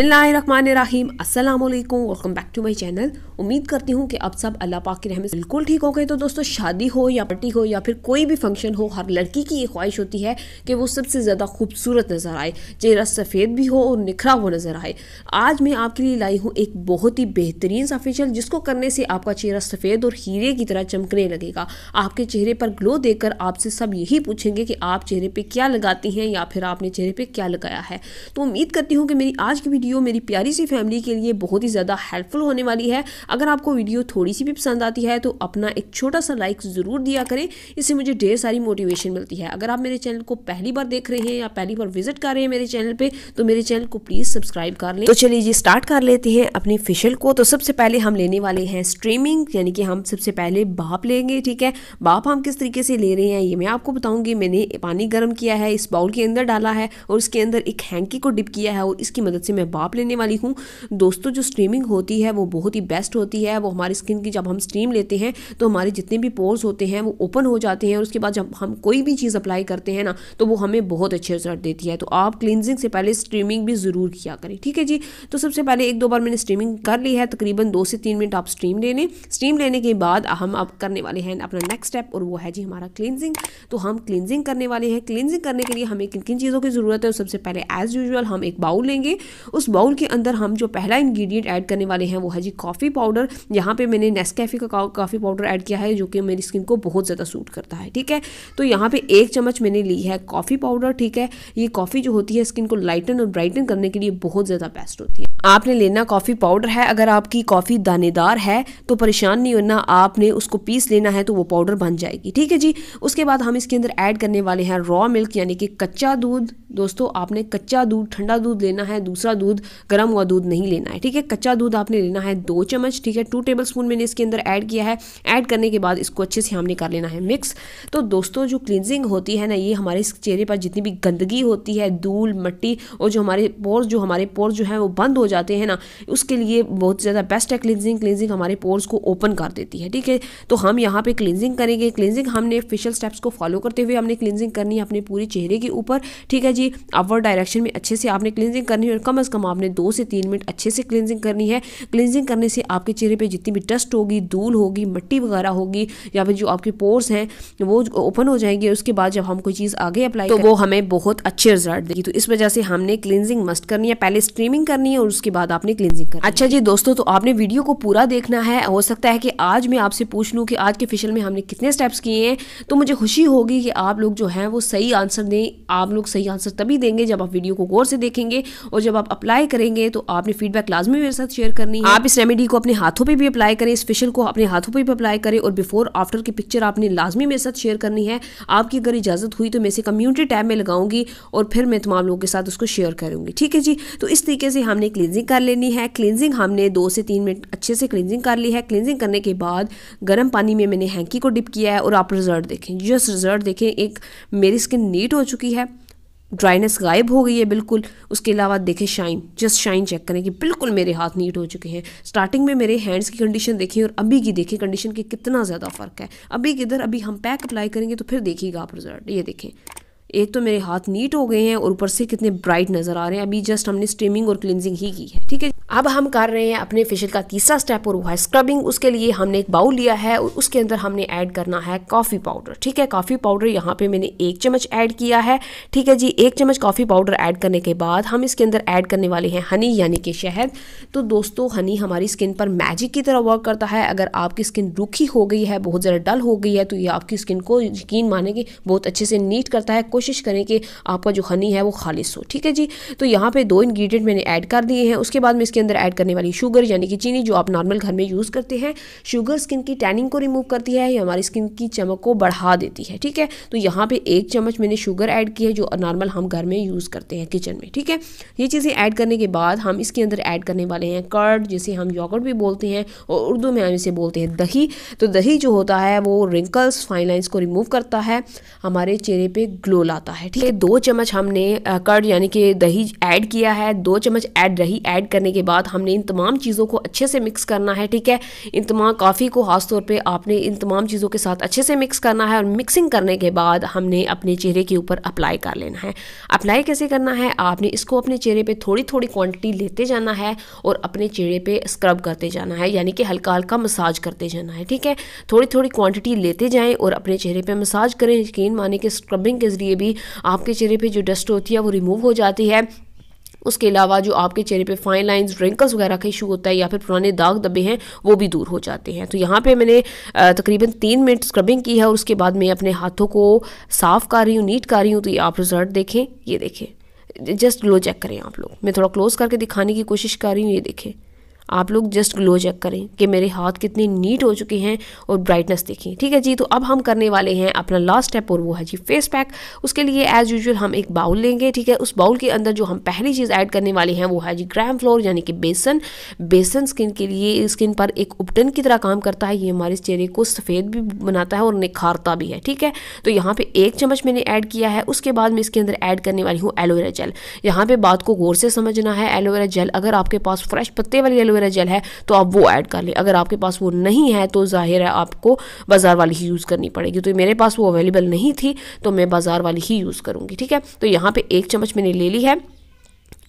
रहीम अस्सलाम वालेकुम welcome back to my channel उम्मीद करती हूँ कि आप सब अल्लाह पाक की रहमत बिल्कुल ठीक हो गए तो दोस्तों शादी हो या पार्टी हो या फिर कोई भी फंक्शन हो हर लड़की की ये ख्वाहिश होती है कि वो सबसे ज़्यादा खूबसूरत नज़र आए चेहरा सफ़ेद भी हो और निखरा हुआ नज़र आए आज मैं आपके लिए लाई हूँ एक बहुत ही बेहतरीन सा फेशियल जिसको करने से आपका चेहरा सफ़ेद और हीरे की तरह चमकने लगेगा आपके चेहरे पर ग्लो देकर आपसे सब यही पूछेंगे कि आप चेहरे पर क्या लगाती हैं या फिर आपने चेहरे पर क्या लगाया है तो उम्मीद करती हूँ कि मेरी आज की वीडियो मेरी प्यारी सी फैमिली के लिए बहुत ही ज़्यादा हेल्पफुल होने वाली है अगर आपको वीडियो थोड़ी सी भी पसंद आती है तो अपना एक छोटा सा लाइक ज़रूर दिया करें इससे मुझे ढेर सारी मोटिवेशन मिलती है अगर आप मेरे चैनल को पहली बार देख रहे हैं या पहली बार विजिट कर रहे हैं मेरे चैनल पर तो मेरे चैनल को प्लीज़ सब्सक्राइब कर लें तो चलिए जी स्टार्ट कर लेते हैं अपनी फेशियल को तो सबसे पहले हम लेने वाले हैं स्ट्रीमिंग यानी कि हम सबसे पहले बाप लेंगे ठीक है बाप हम किस तरीके से ले रहे हैं ये मैं आपको बताऊंगी मैंने पानी गर्म किया है इस बाउल के अंदर डाला है और इसके अंदर एक हैंकी को डिप किया है और इसकी मदद से मैं बाप लेने वाली हूँ दोस्तों जो स्ट्रीमिंग होती है वो बहुत ही बेस्ट एक्सपोज्ड होती है वो हमारी स्किन की जब हम स्टीम लेते हैं तो हमारे जितने भी पोर्स होते हैं वो ओपन हो जाते हैं और उसके बाद जब हम कोई भी चीज़ अप्लाई करते हैं ना तो वो हमें बहुत अच्छे रिजल्ट देती है तो आप क्लिनजिंग से पहले स्ट्रीमिंग भी ज़रूर किया करें ठीक है जी तो सबसे पहले एक दो बार मैंने स्ट्रीमिंग कर ली है तकरीबन दो से तीन मिनट आप स्ट्रीम ले लें स्ट्रीम लेने के बाद हम आप करने वाले हैं अपना नेक्स्ट स्टेप और वो है जी हमारा क्लिनजिंग तो हम क्लिनजिंग करने वाले हैं क्लिनजिंग करने के लिए हमें किन किन चीज़ों की ज़रूरत है सबसे पहले एज़ यूजल हम एक बाउल लेंगे उस बाउल के अंदर हम जो पहला इंग्रेडिएंट ऐड करने वाले हैं वो है जी कॉफ़ी पाउडर पाउडर यहाँ पे मैंने नेस्कैफ़े का काफ़ी पाउडर ऐड किया है जो कि मेरी स्किन को बहुत ज़्यादा सूट करता है ठीक है तो यहाँ पे एक चम्मच मैंने ली है कॉफ़ी पाउडर ठीक है ये कॉफ़ी जो होती है स्किन को लाइटन और ब्राइटन करने के लिए बहुत ज़्यादा बेस्ट होती है आपने लेना कॉफ़ी पाउडर है अगर आपकी कॉफ़ी दानेदार है तो परेशान नहीं होना आपने उसको पीस लेना है तो वो पाउडर बन जाएगी ठीक है जी उसके बाद हम इसके अंदर ऐड करने वाले हैं रॉ मिल्क यानी कि कच्चा दूध दोस्तों आपने कच्चा दूध ठंडा दूध लेना है दूसरा दूध गर्म हुआ दूध नहीं लेना है ठीक है कच्चा दूध आपने लेना है दो चम्मच ठीक है टू टेबल स्पून मैंने इसके अंदर ऐड किया है ऐड करने के बाद इसको अच्छे से हमने कर लेना है मिक्स तो दोस्तों जो क्लिनजिंग होती है ना ये हमारे चेहरे पर जितनी भी गंदगी होती है धूल मट्टी और जो हमारे पोर्स जो हमारे पोर्स जो है वो बंद हो जाते जाते हैं ना उसके लिए बहुत ज़्यादा बेस्ट है क्लिनजिंग क्लिनजिंग हमारे पोर्स को ओपन कर देती है ठीक है तो हम यहाँ पर क्लिनजिंग करेंगे क्लिनजिंग हमने फेशियल स्टेप्स को फॉलो करते हुए हमने क्लिनजिंग करनी है अपने पूरे चेहरे के ऊपर ठीक है जी अपवर्ड डायरेक्शन में अच्छे से आपने क्लिनजिंग करनी है और कम अज़ कम आपने दो से तीन मिनट अच्छे से क्लिनजिंग करनी है क्लिनजिंग करने से आपके चेहरे पर जितनी भी डस्ट होगी धूल होगी मिट्टी वगैरह होगी या फिर जो आपके पोर्स हैं वो ओपन हो जाएंगे उसके बाद जब हम कोई चीज़ आगे अप्लाई तो वो हमें बहुत अच्छे रिजल्ट देगी तो इस वजह से हमने क्लिनजिंग मस्ट करनी है पहले स्ट्रीमिंग करनी है और उसके उसके बाद आपने क्लिनजिंग कर अच्छा जी दोस्तों तो आपने वीडियो को पूरा देखना है हो सकता है कि आज मैं आपसे पूछ लूँ कि आज के फेशियल में हमने कितने स्टेप्स किए हैं तो मुझे खुशी होगी कि आप लोग जो हैं वो सही आंसर दें आप लोग सही आंसर तभी देंगे जब आप वीडियो को गौर से देखेंगे और जब आप अप्लाई करेंगे तो आपने फीडबैक लाजमी मेरे साथ शेयर करनी है आप इस रेमेडी को अपने हाथों पर भी अप्लाई करें इस फेशियल को अपने हाथों पर भी अप्लाई करें और बिफोर आफ्टर की पिक्चर आपने लाजमी मेरे साथ शेयर करनी है आपकी अगर इजाज़त हुई तो मैं इसे कम्युनिटी टैब में लगाऊंगी और फिर मैं तमाम लोगों के साथ उसको शेयर करूंगी ठीक है जी तो इस तरीके से हमने क्लियर क्लिनजिंग कर लेनी है क्लिनजिंग हमने दो से तीन मिनट अच्छे से क्लिनजिंग कर ली है क्लिनजिंग करने के बाद गर्म पानी में मैंने हैंकी को डिप किया है और आप रिजल्ट देखें जस्ट रिजल्ट देखें एक मेरी स्किन नीट हो चुकी है ड्राइनेस गायब हो गई है बिल्कुल उसके अलावा देखें शाइन जस्ट शाइन चेक करें कि बिल्कुल मेरे हाथ नीट हो चुके हैं स्टार्टिंग में मेरे हैंड्स की कंडीशन देखें और अभी की देखें कंडीशन के कितना ज़्यादा फ़र्क है अभी किधर अभी हम पैक अप्लाई करेंगे तो फिर देखिएगा आप रिजल्ट ये देखें एक तो मेरे हाथ नीट हो गए हैं और ऊपर से कितने ब्राइट नज़र आ रहे हैं अभी जस्ट हमने स्टीमिंग और क्लिनजिंग ही की है ठीक है अब हम कर रहे हैं अपने फेशियल का तीसरा स्टेप और वो है स्क्रबिंग उसके लिए हमने एक बाउल लिया है और उसके अंदर हमने ऐड करना है कॉफ़ी पाउडर ठीक है कॉफ़ी पाउडर यहाँ पे मैंने एक चम्मच ऐड किया है ठीक है जी एक चम्मच कॉफ़ी पाउडर ऐड करने के बाद हम इसके अंदर ऐड करने वाले हैं हनी यानी कि शहद तो दोस्तों हनी हमारी स्किन पर मैजिक की तरह वर्क करता है अगर आपकी स्किन रूखी हो गई है बहुत ज़्यादा डल हो गई है तो ये आपकी स्किन को यकीन माने कि बहुत अच्छे से नीट करता है कोशिश करें कि आपका जो हनी है वो खालिश हो ठीक है जी तो यहाँ पर दो इन्ग्रीडियंट मैंने ऐड कर दिए हैं उसके बाद मैं इसके अंदर ऐड करने वाली शुगर यानी कि चीनी जो आप नॉर्मल घर में यूज़ करते हैं शुगर स्किन की टैनिंग को रिमूव करती है या हमारी स्किन की चमक को बढ़ा देती है ठीक है तो यहाँ पर एक चम्मच मैंने शुगर ऐड की है जो नॉर्मल हम घर में यूज़ करते हैं किचन में ठीक है ये चीज़ें ऐड करने के बाद हम इसके अंदर ऐड करने वाले हैं कर्ड जिसे हम योगर्ट भी बोलते हैं और उर्दू में हम इसे बोलते हैं दही तो दही जो होता है वो रिंकल्स फाइन लाइन्स को रिमूव करता है हमारे चेहरे पे ग्लो लाता है ठीक है दो चम्मच हमने कर्ड यानी कि दही ऐड किया है दो चम्मच ऐड दही ऐड करने के बाद हमने इन तमाम चीज़ों को अच्छे से मिक्स करना है ठीक है इन तमाम काफ़ी को ख़ास तौर पे आपने इन तमाम चीज़ों के साथ अच्छे से मिक्स करना है और मिक्सिंग करने के बाद हमने अपने चेहरे के ऊपर अप्लाई कर लेना है अप्लाई कैसे करना है आपने इसको अपने चेहरे पर थोड़ी थोड़ी क्वान्टिटी लेते जाना है और अपने चेहरे पर स्क्रब करते जाना है यानी कि हल्का हल्का मसाज करते जाना है ठीक है थोड़ी थोड़ी क्वान्टिटी लेते जाएँ और अपने चेहरे पर मसाज करें यकीन माने कि स्क्रबिंग के ज़रिए भी आपके चेहरे पर जो डस्ट होती है वो रिमूव हो जाती है उसके अलावा जो आपके चेहरे पे फाइन लाइंस रिंकल्स वगैरह का इशू होता है या फिर पुराने दाग दबे हैं वो भी दूर हो जाते हैं तो यहाँ पे मैंने तकरीबन तीन मिनट स्क्रबिंग की है और उसके बाद मैं अपने हाथों को साफ़ कर रही हूँ नीट कर रही हूँ तो ये आप रिजल्ट देखें ये देखें जस्ट ग्लो चेक करें आप लोग मैं थोड़ा क्लोज करके दिखाने की कोशिश कर रही हूँ ये देखें आप लोग जस्ट ग्लो चेक करें कि मेरे हाथ कितने नीट हो चुके हैं और ब्राइटनेस देखें ठीक है जी तो अब हम करने वाले हैं अपना लास्ट स्टेप और वो है जी फेस पैक उसके लिए एज़ यूजल हम एक बाउल लेंगे ठीक है उस बाउल के अंदर जो हम पहली चीज़ ऐड करने वाले हैं वो है जी ग्राम फ्लोर यानी कि बेसन बेसन स्किन के लिए स्किन पर एक उपटन की तरह काम करता है ये हमारे चेहरे को सफ़ेद भी बनाता है और निखारता भी है ठीक है तो यहाँ पर एक चम्मच मैंने ऐड किया है उसके बाद मैं इसके अंदर ऐड करने वाली हूँ एलोवेरा जेल यहाँ पर बात को गौर से समझना है एलोवेरा जेल अगर आपके पास फ्रेश पत्ते वाली एलोवेरा एलोवेरा जेल है तो आप वो ऐड कर लें अगर आपके पास वो नहीं है तो ज़ाहिर है आपको बाज़ार वाली ही यूज़ करनी पड़ेगी तो मेरे पास वो अवेलेबल नहीं थी तो मैं बाज़ार वाली ही यूज़ करूँगी ठीक है तो यहाँ पर एक चम्मच मैंने ले ली है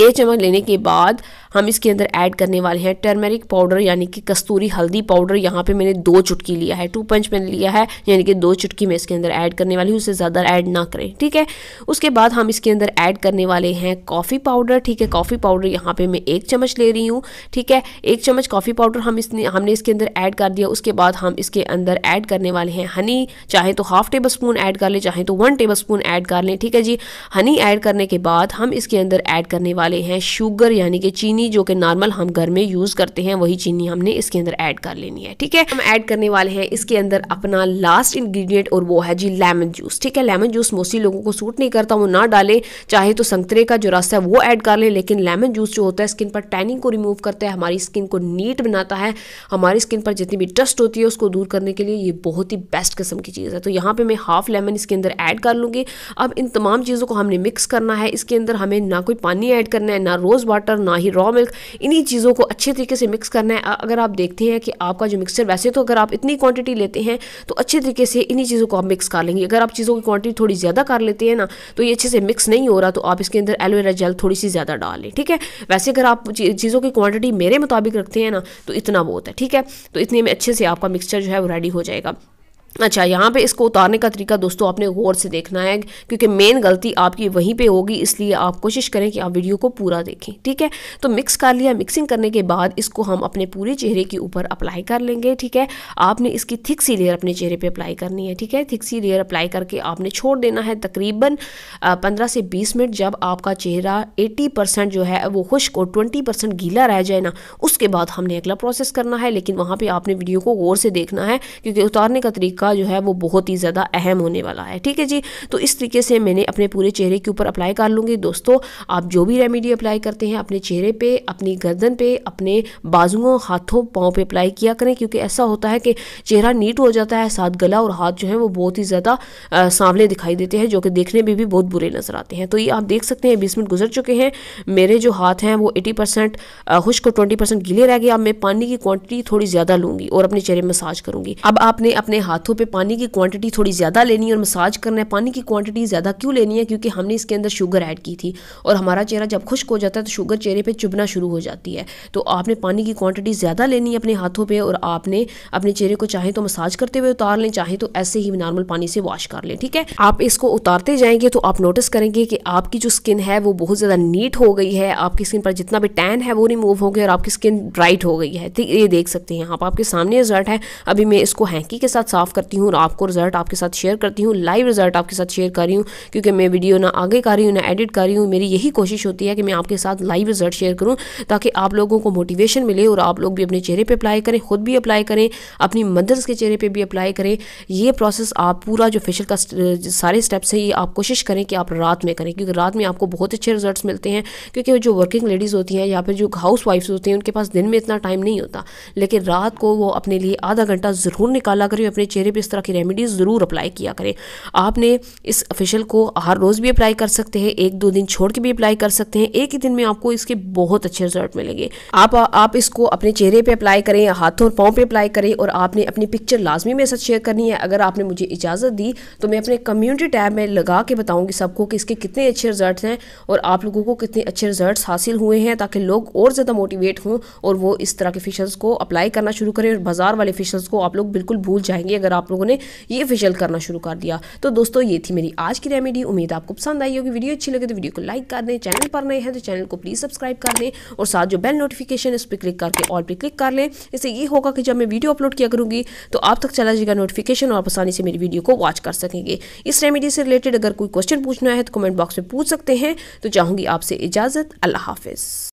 एक चम्मच लेने के बाद हम इसके अंदर ऐड करने वाले हैं टर्मेरिक पाउडर यानी कि कस्तूरी हल्दी पाउडर यहाँ पे मैंने दो चुटकी लिया है टू पंच मैंने लिया है यानी कि दो चुटकी मैं इसके अंदर ऐड करने वाली हूँ उसे ज़्यादा ऐड ना करें ठीक है उसके बाद हम इसके अंदर ऐड करने वाले हैं कॉफ़ी पाउडर ठीक है कॉफ़ी पाउडर यहाँ पर मैं एक चम्मच ले रही हूँ ठीक है एक चम्मच कॉफ़ी पाउडर हम इसने हमने इसके अंदर ऐड कर दिया उसके बाद हम इसके अंदर ऐड करने वाले हैं हनी चाहे तो हाफ टेबल स्पून ऐड कर लें चाहे तो वन टेबल स्पून ऐड कर लें ठीक है जी हनी ऐड करने के बाद हम इसके अंदर ऐड करने वाले हैं शुगर यानी कि चीनी चीनी जो कि नॉर्मल हम घर में यूज़ करते हैं वही चीनी हमने इसके अंदर ऐड कर लेनी है ठीक है हम ऐड करने वाले हैं इसके अंदर अपना लास्ट इंग्रेडिएंट और वो है जी लेमन जूस ठीक है लेमन जूस मोस्टली लोगों को सूट नहीं करता वो ना डाले चाहे तो संतरे का जो रास्ता है वो ऐड कर लें लेकिन लेमन जूस जो होता है स्किन पर टैनिंग को रिमूव करता है हमारी स्किन को नीट बनाता है हमारी स्किन पर जितनी भी डस्ट होती है उसको दूर करने के लिए ये बहुत ही बेस्ट किस्म की चीज़ है तो यहाँ पर मैं हाफ लेमन इसके अंदर ऐड कर लूँगी अब इन तमाम चीज़ों को हमने मिक्स करना है इसके अंदर हमें ना कोई पानी ऐड करना है ना रोज़ वाटर ना ही रॉ मिल्क इन्हीं चीज़ों को अच्छे तरीके से मिक्स करना है अगर आप देखते हैं कि आपका जो मिक्सचर वैसे तो अगर आप इतनी क्वांटिटी लेते हैं तो अच्छे तरीके से इन्हीं चीज़ों को आप मिक्स कर लेंगे अगर आप चीज़ों की क्वांटिटी थोड़ी ज़्यादा कर लेते हैं ना तो ये अच्छे से मिक्स नहीं हो रहा तो आप इसके अंदर एलोवेरा जेल थोड़ी सी ज़्यादा डाल लें ठीक है वैसे अगर आप चीज़ों की क्वांटिटी मेरे मुताबिक रखते हैं ना तो इतना बहुत है ठीक है तो इतने में अच्छे से आपका मिक्सचर जो है वो रेडी हो जाएगा अच्छा यहाँ पे इसको उतारने का तरीका दोस्तों आपने गौर से देखना है क्योंकि मेन गलती आपकी वहीं पे होगी इसलिए आप कोशिश करें कि आप वीडियो को पूरा देखें ठीक है तो मिक्स कर लिया मिक्सिंग करने के बाद इसको हम अपने पूरे चेहरे के ऊपर अप्लाई कर लेंगे ठीक है आपने इसकी थिक सी लेयर अपने चेहरे पर अप्लाई करनी है ठीक है थिक सी लेयर अप्लाई करके आपने छोड़ देना है तकरीबन पंद्रह से बीस मिनट जब आपका चेहरा एटी जो है वो खुश्क और ट्वेंटी गीला रह जाए ना उसके बाद हमने अगला प्रोसेस करना है लेकिन वहाँ पर आपने वीडियो को गौर से देखना है क्योंकि उतारने का तरीका का जो है वो बहुत ही ज़्यादा अहम होने वाला है ठीक है जी तो इस तरीके से मैंने अपने पूरे चेहरे के ऊपर अप्लाई कर लूँगी दोस्तों आप जो भी रेमेडी अप्लाई करते हैं अपने चेहरे पर अपनी गर्दन पर अपने बाजुओं हाथों पाँव पर अप्लाई किया करें क्योंकि ऐसा होता है कि चेहरा नीट हो जाता है साथ गला और हाथ जो है वो बहुत ही ज़्यादा सांवले दिखाई देते हैं जो कि देखने में भी बहुत बुरे नज़र आते हैं तो ये आप देख सकते हैं बीस मिनट गुजर चुके हैं मेरे जो हाथ हैं वो एटी परसेंट खुश्क को ट्वेंटी परसेंट गीले रह गए अब मैं पानी की क्वांटिटी थोड़ी ज़्यादा लूँगी और अपने चेहरे मसाज करूँगी अब आपने अपने हाथों हाथों पे पानी की क्वांटिटी थोड़ी ज़्यादा लेनी है और मसाज करना है पानी की क्वांटिटी ज़्यादा क्यों लेनी है क्योंकि हमने इसके अंदर शुगर ऐड की थी और हमारा चेहरा जब खुश्क हो जाता है तो शुगर चेहरे पर चुभना शुरू हो जाती है तो आपने पानी की क्वान्टिटी ज़्यादा लेनी है अपने हाथों पर और आपने अपने चेहरे को चाहे तो मसाज करते हुए उतार लें चाहे तो ऐसे ही नॉर्मल पानी से वॉश कर लें ठीक है आप इसको उतारते जाएंगे तो आप नोटिस करेंगे कि आपकी जो स्किन है वो बहुत ज़्यादा नीट हो गई है आपकी स्किन पर जितना भी टैन है वो रिमूव हो गया और आपकी स्किन ब्राइट हो गई है ये देख सकते हैं आप आपके सामने रिजल्ट है अभी मैं इसको हैंकी के साथ साफ कर करती हूँ और आपको रिजल्ट आपके साथ शेयर करती हूँ लाइव रिजल्ट आपके साथ शेयर कर रही हूँ क्योंकि मैं वीडियो ना आगे कर रही हूँ ना एडिट कर रही हूँ मेरी यही कोशिश होती है कि मैं आपके साथ लाइव रिजल्ट शेयर करूँ ताकि आप लोगों को मोटिवेशन मिले और आप लोग भी अपने चेहरे पर अप्लाई करें खुद भी अप्लाई करें अपनी मदर्स के चेहरे पर भी अप्लाई करें यह प्रोसेस आप पूरा जो फेशियल का सारे स्टेप्स हैं ये आप कोशिश करें कि आप रात में करें क्योंकि रात में आपको बहुत अच्छे रिजल्ट मिलते हैं क्योंकि जो वर्किंग लेडीज़ होती हैं या फिर जो हाउस वाइफ्स होती हैं उनके पास दिन में इतना टाइम नहीं होता लेकिन रात को वो अपने लिए आधा घंटा ज़रूर निकाला करें अपने चेहरे भी इस तरह की रेमेडीज़ ज़रूर अप्लाई किया करें आपने इस फेशियल को हर रोज़ भी अप्लाई कर सकते हैं एक दो दिन छोड़ के भी अप्लाई कर सकते हैं एक ही दिन में आपको इसके बहुत अच्छे रिजल्ट मिलेंगे आप आप इसको अपने चेहरे पर अप्लाई करें हाथों और पाँव पर अप्लाई करें और आपने अपनी पिक्चर लाजमी मेरे साथ शेयर करनी है अगर आपने मुझे इजाज़त दी तो मैं अपने कम्युनिटी टैब में लगा के बताऊँगी सबको कि इसके कितने अच्छे रिजल्ट हैं और आप लोगों को कितने अच्छे रिजल्ट हासिल हुए हैं ताकि लोग और ज़्यादा मोटिवेट हों और वो इस तरह के फिशल्स को अप्लाई करना शुरू करें और बाज़ार वाले फिशल्स को आप लोग बिल्कुल भूल जाएंगे अगर आप लोगों ने ये फेशियल करना शुरू कर दिया तो दोस्तों ये थी मेरी आज की रेमेडी उम्मीद आपको पसंद आई होगी वीडियो अच्छी लगे तो वीडियो को लाइक कर दें चैनल पर नए हैं तो चैनल को प्लीज़ सब्सक्राइब कर दें और साथ जो बेल नोटिफिकेशन है उस पर क्लिक करके ऑल पर क्लिक कर लें इससे ये होगा कि जब मैं वीडियो अपलोड किया करूँगी तो आप तक चला जाएगा नोटिफिकेशन और आसानी से मेरी वीडियो को वॉच कर सकेंगे इस रेमेडी से रिलेटेड अगर कोई क्वेश्चन पूछना है तो कमेंट बॉक्स में पूछ सकते हैं तो चाहूँगी आपसे इजाज़त अल्लाह हाफिज़